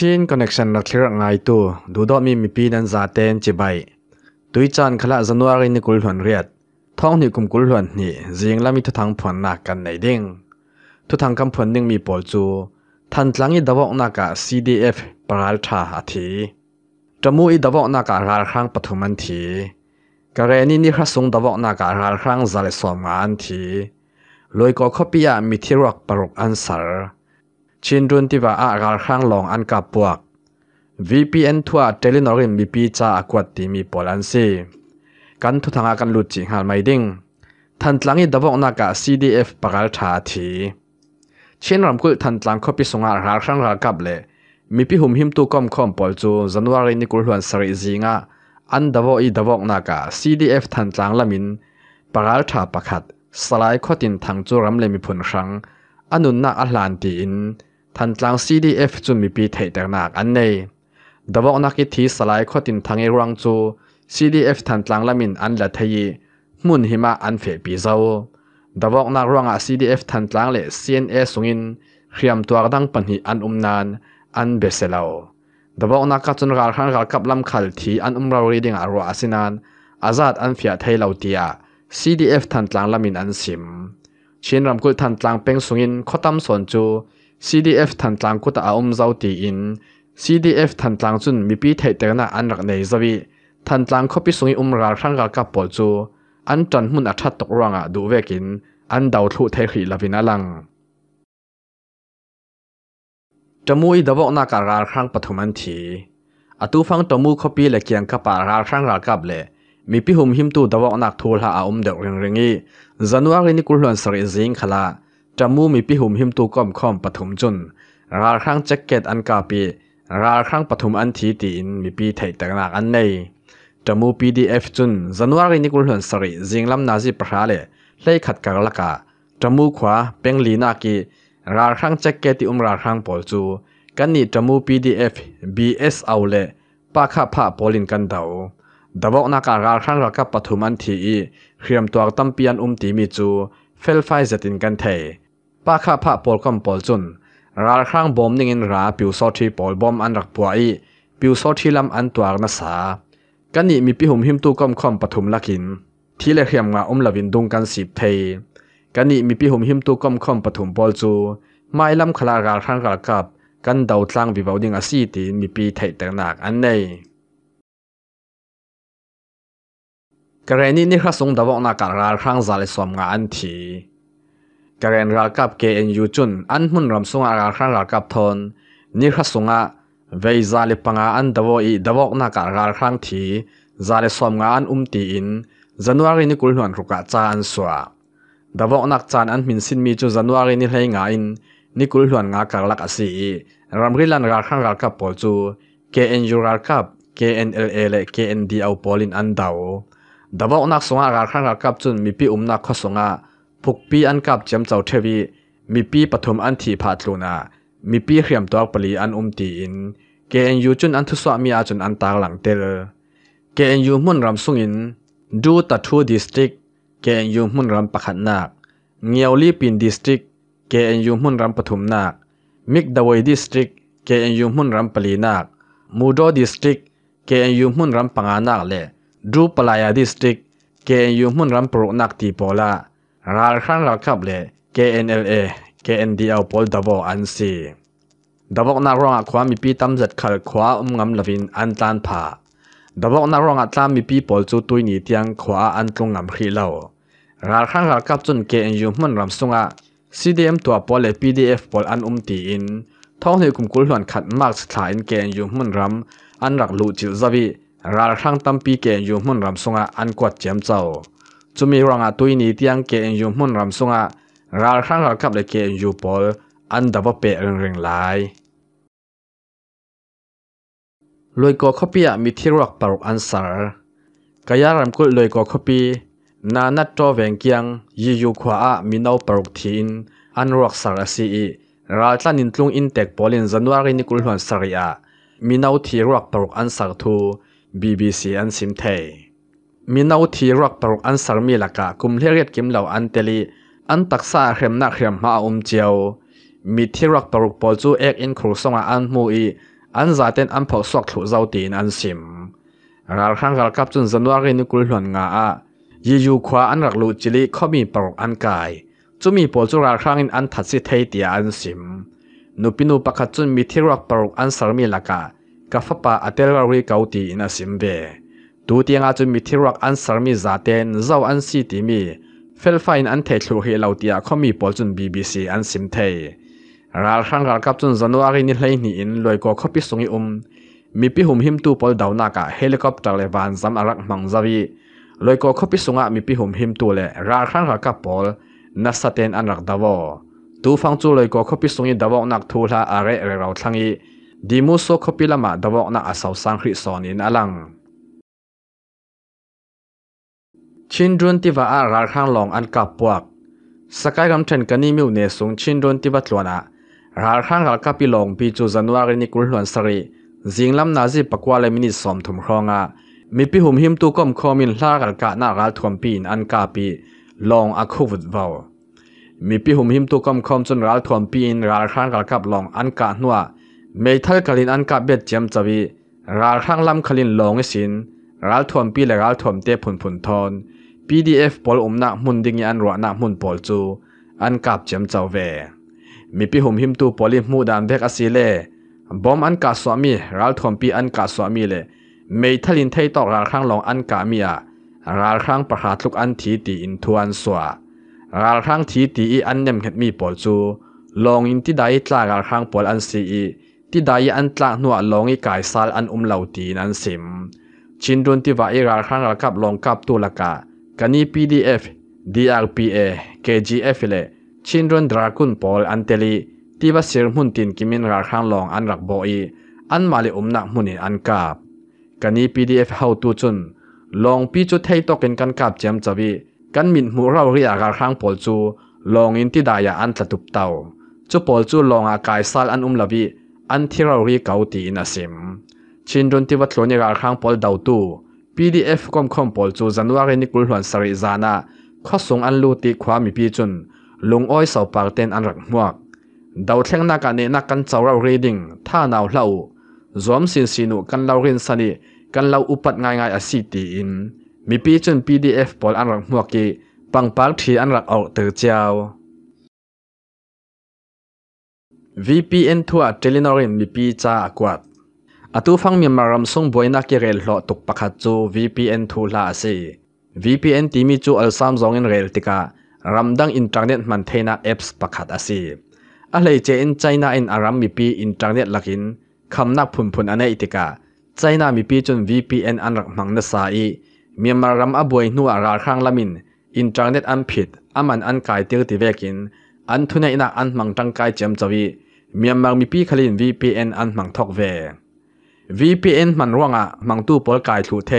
ชินคอนเนคชันรักเลือกง่ายตัวดูดอมีมีปีนันซาเตนจีบตุยจันขละจันวารินกุลหลนเรียดท้องนี่กุมกุลหลนนี่จิงละมีทุทังผ่อนหนักกันในเด้งทุทังคำผ่อนนึงมีปอลจูทันจลังอีดาวอกนักกับ CDF ปราลชาอาทีจมูอีดาวอกนักบรารครั้งปฐุมันทีกระเรนี่นี่ขระสงดาวอกนักบรารครั้งจะเลสอมงานทีลอยก็ขบียมีที่รักปรุกอันสารชินรุนที่ว่าอาการข้างหลงอันกับปวก VPN ทัวเทเลนอรินมีปีจ้ากวดที่มีปอลันซีกันทุทางกันลุจิงหา์ไม่ดิงทันตลังอีดับองนัก CDF ปากาลชาทีเช่นรำคุยทันตลังคบิสงอาการข้างรากับเลยมีพิหุมหิมตุกอมคอมปอลจูจันวารินิกุลหวนสริจิงะอันดับอีดับองนัก CDF ทันตลังละมินปากาลชาประคัดสลายข้อตินทางจูรำเลยมีผลครั้งอันนักอัลลันตีอินทันจัง CDF จุนมีปีเทตนักอันเนยดบอกนักที่สลายขอดินทางเอรังจู CDF ทันจังละมินอันละทยีมุนหิมะอันเฟปีเจ้าดบอกนักรังอ่ะ CDF ทันจังเละ CNA สุงินเขียมตัวดังปัญหาอันอุ่มนานอันเบสเลวดบอกนักจุนการขันการกับลำขัลที่อันอุ่มเราเรียงอรัวาสินันอาจัดอันเฟียไทยเลาเตีย CDF ทันจังละมินอันซิมเชียนรำกุทันตลางเป็งสุงินข้อตั้มส่วนจู CDF ทันตลางกุตาอมเจ้าตีอิน CDF ทันตลางจุนมีปีเทเตนะอันรักในจวีทันตลางข้อพิสุงิอุ้มรากรั้งกาบปอจูอันจันมุนอัชัดตกรังอ่ะดูเวกินอันดาวทุเทขีลาวินาลังจมูอีดบอกนักการรากขั้งปฐมันทีอตุฟังจมูข้อปีเลเกียงกับปารักรั้งรากับเล่มีพิหุมหิมตูดาวอนักทูลหาอาอมเด็กเริงเริงีจันวารินิกุลลวนสริจิงขลาจำมูมีพิหุมหิมตูก้อมค้อมปฐมจุนราครั้งแจ็คเก็ตอันกาปีราครั้งปฐมอันทีตีนมีปีไทยต่งหนักอันในจำมูปีดีเอฟจุนจันวารินิกุลลวนสริจิงลำนาจิปราเล่เล่ขัดกานลกาจำมูขวาเป็งลีนากีราครั้งแจ็คเก็ตที่อุมราครั้งปอลจูกันนี่จำมูปีดีเอฟบีเอสเอาเล่ปากข้าพะโพลินกันเดา dabok na ka ral khan raka pathum an thi i hriam tuak tam pian um ti mi chu fel fai zatin kan thei pa kha pha pol kam pol chun ral khang bom ning in ra piu so thi pol bom an rak puai i piu so thi lam an tuak na sa kan ni mi pi hum him tu kom khom pathum lakin thi le hriam nga um lavin dung kan sip thei kan ni mi pi hum him tu kom khom pathum pol chu mai lam khala ral khang ral kap kan dau tlang vi voding a si ti mi pi thei ter nak an nei กรณีนี้ข้าสงดาวนักการครั้งสาลิสมงานทีกรณีรักกับเกนยูจุนอันมุ่นรำสงอาการครั้งรักกับทนนี่ข้าสงอาเวซาลิปังอันดาวอีดากนักการครั้งทีซาลิสมงานอุ้มตีอินจันวารีนี่กุลหนรุกะจานสวาดาวนักจานอันมินสินมีจูจันวารีนี่ให้งาอินนี่กุลหนงาการลักอสีรำริลันรัครั้งรักกับปอจูเกนยูรักกับ KNLA และ KND เอาบอลินอันดาว dabok nak songa gar khang gar kap chun mipi umna kho songa phukpi an kap cham chau thewi mipi pathum an thi pha tluna mipi hriam tok pali an umti in KNU chun an thusa mi a chun an tar lang tel KNU mun ram sungin du ta thu district KNU mun ram pakhat nak ngiauli pin district KNU mun ram pathum nak mik dawai district KNU mun ram pali nak mudo district KNU mun ram panga nak le ดูปลายดิสตริกเกนยูมุ่นรัมปรุนักตีโปลารัคขันรักขับเล KNLA k n d ีเอลดับอันซีดับนักร้องความมีปีตั้มจัดขัดขวาอุ้มงำลวินอันตันผาดับนักร้องตามมีปีปอลจูตุยนีเตียงขวาอันตรงงำขีเล่ารัคขันรักขับจน KNU มุ่นรัมสุงะ CDM ตัวปอลเล PDF เอลอันอุ้มตีอินท้องเหตุกลุ่มกุลหวนขัดมากสถาน KNU มุ่นรัมอันรักลู่จิวซาบีรารังตั้มปีเกนยูมุนรำสงะอันกวัดเจมเจ้าจุมีรังอตุยนีเตียงเกนยูมุนรำสงะรารังรักับเลเกนยูปอลอันดับเปเรงเร่งไล่ลอยกอคปีอะมีที่รักปรุกอันสารกายรำกุลอยกอคปีนาณัดจอเวงเกียงยียูควาอะมีนาวปรุกทีนอันรักสารสีรัฐนินทุงอินเตกบอลินจันวารินิกุลหวนสริยะมีนาวที่รักปรุกอันสารทู BBC อันซิมเท มีนาวทีรักปรกอันสามีลักะกุมเลียดกิมเหล่าอันเตลี อันตักซาเข็มนักเข็มมาอุมเจียว มีที่รักปรกปอจูเอกอินครูสงอันมูอีอันจาเต็นอันเผาสวกถูเจ้าตีนอันซิมรัลข้างรักกับจุนจันวารินุกุลหลวนงาอะยียูควาอันรักลูจิลิข้อมีปรกอันกาย จุมีปอจูรัลข้างอินอันทัดสิเทียอันซิมนุปินูปะขัดจุนมีที่รักปรกอันสามีลักะกับฟป่าอัตเลวารีเกาตีน่สิมเบตูเตียงอาจจะมีทีรักอันสารมีจาเตนเจ้าอันสีติมี เฟลฟายอันเทชูฮลเาวตียเขอมีปอลจุนบีบีซีอันสิมเทยราครั้งรลกับจุนจันวารินิ่เลนีอินลอยก็คบิสุงอุมมีพิหุมหิมตูปอลดาวนากะเฮลิคอปเตอร์เลวานซัมอารักมังซาวีลอยก็คบิสุงะมีพิหุมหิมตูเลราครั้งรลกับปอลนัสเตนอันรักดาวตูฟังจูลอยก็คบิสุงดาวนักทูลาอาร์เรเราทั้งอีดีมูโซคพิลมาดวกนักอาสาวสังคริสอนินอลัง ชินรุนที่ว่าอาราขังลองอันกับปวก สกายกำเทนกันนี่มิวเนสุงชินรุนที่วัตลวนะราขัางรักับปิลองปีจูจันวารินิกุลหลวนสรีจิงลำนาจิปกวาเลมินิสอมถุมครองะมีพิหุมหิมตุกมคอมินลากันกะนาราทวมปีนอันกาปีลองอาคูวุดวาวมีพิหุมหิมตุกมคอมจนราทวมปีนราขัางรากับลองอันกาหนัว meithal kalin an ka bet jam chawi ral hang lam khalin long sin ral thom pi le ral thom te phun phun thon pdf pol umna mun ding an ro na mun pol chu an kap jam chaw ve mi pi hum him tu poli mu dan bek asile bom an ka swami ral thom pi an ka swami le meithalin thei tok ral khang long an ka mi a ral khang pa kha tluk an thi ti in thuan swa ral khang thi ti i an nem het mi pol chu long in ti dai tla ral khang pol an si i ti dai an tla nuwa longi kai sal an um lo tin an sim chindun ti vai ral khang ral kap long kap tu laka kani pdf drpa kgf le chindun drakun pol an teli ti ba sir mun tin kimin ral khang long an rak bo i an mali um nak mun an kap kani pdf how tu chun long pi chu thei token kan kap chem chawi kan min mu rau ri agar khang pol chu long in ti daya an tlatup tau chu pol chu longa kai sal an um lawi อันที่เราเรียกเกาตีนอาสิมชินดนที่วัดหลวงยาข้างปอลดาวตู้ PDF ก้มคอมปอลจูจันวาเรนิกุลหลวนสริจานะข้อสงอันลูติความมีพีจุนลุงอ้อยสาวปากเต้นอันรักมวกดาวเท่งนักกานเนนักกานเจ้าเราเรดิงท่านาวเล่าสวมสินสินุกันเราเรียนสนิกันเราอุปัตง่ายง่ายอาศิตีอิน มีพีจุน PDF ปอลอันรักมวกีปังปากที่อันรักออกเตอเจ้า VPN ทัว Telenor อินมีปีจ้ากวดอตูฟังมีมารำส่งบอยนักเกเรลหลอตุกปักขัดจู VPN ทัูลาสิ VPN ทีมีจูอัลซามซองอินเรลติการัมดังอินเทอร์เน็ตมันเทนาแอปส์ปักขัดอาสิอะไรเจนไชน่าอินอารัมมีปีอินเทอร์เน็ตลักินคำนักพุ่นพุ่นอันเนติกาไชน่ามีปีจน VPN อันรักมังนสาอีมีมารมอบวยนัวราครั้งละมินอินเทอร์เน็ตอันผิดอันมันอันกายเตียวติเวกินอันทุนในนักอันมังตังกายเจมจวีมียมังมีพี่คลิน VPN อันมังทอกเว VPN มันร่วงอ่ะมังตู้ปลกายถูเท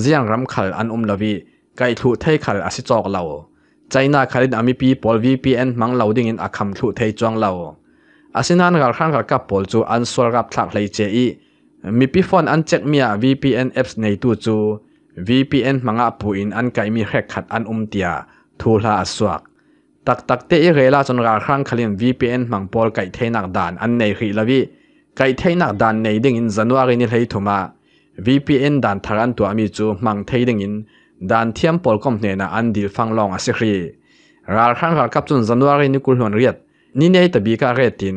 เสียงรำขัดอันอุ้มลวีไกถูเทยขัดอาศิจอกเรา ใจน่าคลินอามีพี่ปล VPN มังเราดิ่งอินอาคำถูเทยจวงเรา อาศินันกับข้างกับกับปลจูอันสวรรค์ถักเลยเจีมีพี่ฟอนอันเช็คเมีย VPN แอปส์ในตู้จู VPN มังอ่ะปูอินอันไกมีแขกขัดอันอุมเตียทูลาอาสวกตักตักเตะเรล่าจนราครั้งคลิน VPN มังปอลไก่เทนักดานอันในขีลวีไก่เทนักดานในดึงอินจันวารินิเลยถูกมา VPN ดานทารันตัวมีจูมังเทดึงอินดานเทียมปอลค้มเนน่ะอันดีฟังลองอาศัยรีราครั้งรากับจนจันวารินิกุลหวนเรียดนี่ในตบีกาเรติน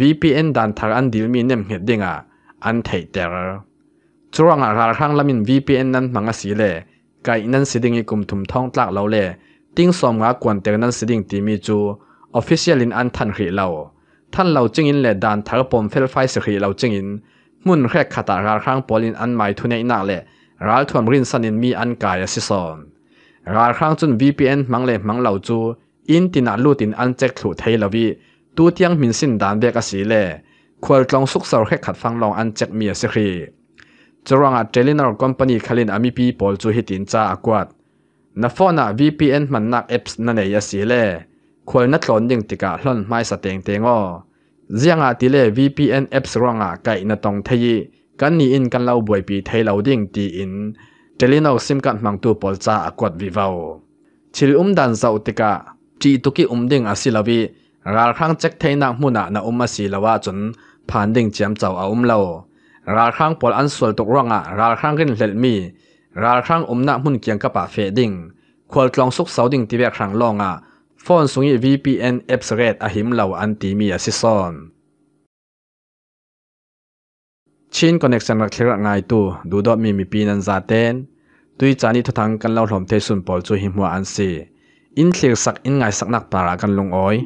VPN ดานทารันดิลมีเนมเหตดิงอ่ะอันเทเตอร์ช่วงราครั้งละมิน VPN นั้นมังอาศัยเล่ไก่นั้นสิ่งีกุมถุมท้องตลาดเราเล่ ting ế x ó m n g ã q u a n t i k nan siding t ì mi c h ú official in an than hri lo than lo c h ứ n g i n l ệ đ à n t h a b pom h e l h a i s k h í l lo c h ứ n g i n mun khrek h a t a ra k h á n g b o l i n an mai thu nei na l ệ r a t h u a m rin sanin mi an kai si x o n r a k h á n g chun vpn mang l ệ mang lo c h ú in tina lutin an chek t h ủ t h e y l o v i tu tiang min h sin đ à n bek a si l ệ khwal t r ọ n g x u k s ầ u khrek h a t phang long an chek mi s k hri choranga telinor company khalin ami pi pol chu hitin cha akwat na phone VPN man nak apps na nei asile khol na thlon ding tika hlon mai sa teng tengo zianga tile VPN apps ronga kai na tong thei kan ni in kan lau boi pi thei lau ding ti in telino sim kan mang tu pol cha akot vivao chil um dan zau tika chi tuki um ding asilawi ral khang chek theina hmuna na um asilawa chun phan ding chiam chau a um lo ral khang pol an sol tok ronga ral khang rin hlel mi ราครั้งอมนักมุ่นเกียงกระปาเฟดิ้งควรลองสุกเสาดิ่งที่แบกครั้งลองอ่ะฟอนสุงยี VPN เอฟเรดอหิมเหล่าอันตีมีอสิซอนชินคอนเน็กชันรักเชื่งไาตัวดูดอมีมีปีนันซาเตนตุยจานิททังกันเล่าหลอมเทสุนปอลจูหิมหัวอันซีอินเลียสักอินไงสักนักปารากันลงอ้อย